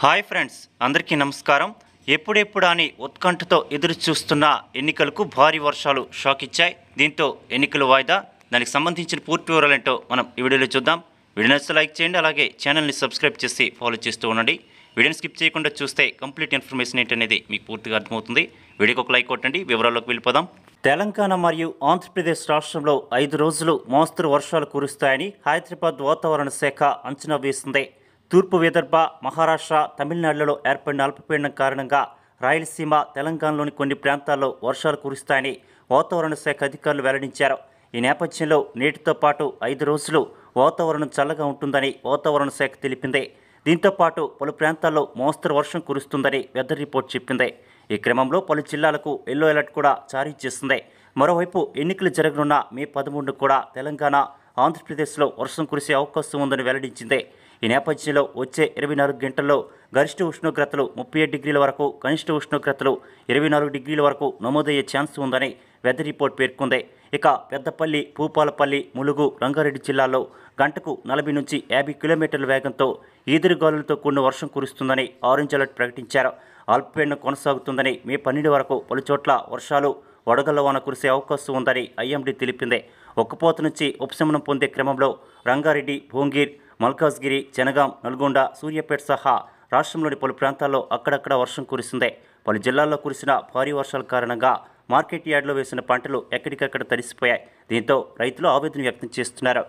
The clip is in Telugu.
హాయ్ ఫ్రెండ్స్ అందరికీ నమస్కారం ఎప్పుడెప్పుడు అని ఉత్కంఠతో ఎదురు చూస్తున్న ఎన్నికలకు భారీ వర్షాలు షాక్ ఇచ్చాయి దీంతో ఎన్నికల వాయిదా దానికి సంబంధించిన పూర్తి వివరాలేంటో మనం ఈ వీడియోలో చూద్దాం వీడియోస్ లైక్ చేయండి అలాగే ఛానల్ని సబ్స్క్రైబ్ చేసి ఫాలో చేస్తూ ఉండండి వీడియోని స్కిప్ చేయకుండా చూస్తే కంప్లీట్ ఇన్ఫర్మేషన్ ఏంటనేది మీకు పూర్తిగా అర్థమవుతుంది వీడియోకి ఒక లైక్ కొట్టండి వివరాల్లోకి వెళ్ళిపోదాం తెలంగాణ మరియు ఆంధ్రప్రదేశ్ రాష్ట్రంలో ఐదు రోజులు మోస్తరు వర్షాలు కురుస్తాయని హైదరాబాద్ వాతావరణ శాఖ అంచనా వేసింది తూర్పు విదర్భ మహారాష్ట్ర తమిళనాడులలో ఏర్పడిన అల్పపీడనం కారణంగా రాయలసీమ తెలంగాణలోని కొన్ని ప్రాంతాల్లో వర్షాలు కురుస్తాయని వాతావరణ శాఖ అధికారులు వెల్లడించారు ఈ నేపథ్యంలో నేటితో పాటు ఐదు రోజులు వాతావరణం చల్లగా ఉంటుందని వాతావరణ శాఖ తెలిపింది దీంతో పాటు పలు ప్రాంతాల్లో మోస్తరు వర్షం కురుస్తుందని వెదర్ రిపోర్ట్ చెప్పింది ఈ క్రమంలో పలు జిల్లాలకు ఎల్లో అలర్ట్ కూడా జారీ చేసింది మరోవైపు ఎన్నికలు జరగనున్న మే పదమూడును కూడా తెలంగాణ ఆంధ్రప్రదేశ్లో వర్షం కురిసే అవకాశం ఉందని వెల్లడించింది ఈ నేపథ్యంలో వచ్చే ఇరవై నాలుగు గంటల్లో గరిష్ట ఉష్ణోగ్రతలు ముప్పై డిగ్రీల వరకు కనిష్ట ఉష్ణోగ్రతలు ఇరవై నాలుగు డిగ్రీల వరకు నమోదయ్యే ఛాన్స్ ఉందని వెదర్ రిపోర్ట్ పేర్కొంది ఇక పెద్దపల్లి భూపాలపల్లి ములుగు రంగారెడ్డి జిల్లాల్లో గంటకు నలభై నుంచి యాభై కిలోమీటర్ల వేగంతో ఈదురుగాలులతో కూడిన వర్షం కురుస్తుందని ఆరెంజ్ అలర్ట్ ప్రకటించారు అల్పపీడనం కొనసాగుతుందని మే పన్నెండు వరకు పలుచోట్ల వర్షాలు వడగళ్ల వాన కురిసే అవకాశం ఉందని ఐఎండీ తెలిపింది ఒక్కపోత నుంచి ఉపశమనం పొందే క్రమంలో రంగారెడ్డి భోంగీర్ మల్కాజ్గిరి జనగాం నల్గొండ సూర్యాపేట సహా రాష్ట్రంలోని పలు ప్రాంతాల్లో అక్కడక్కడ వర్షం కురిసిందే పలు జిల్లాల్లో కురిసిన భారీ వర్షాల కారణంగా మార్కెట్ యార్డ్లో వేసిన పంటలు ఎక్కడికక్కడ తడిసిపోయాయి దీంతో రైతులు ఆవేదన వ్యక్తం చేస్తున్నారు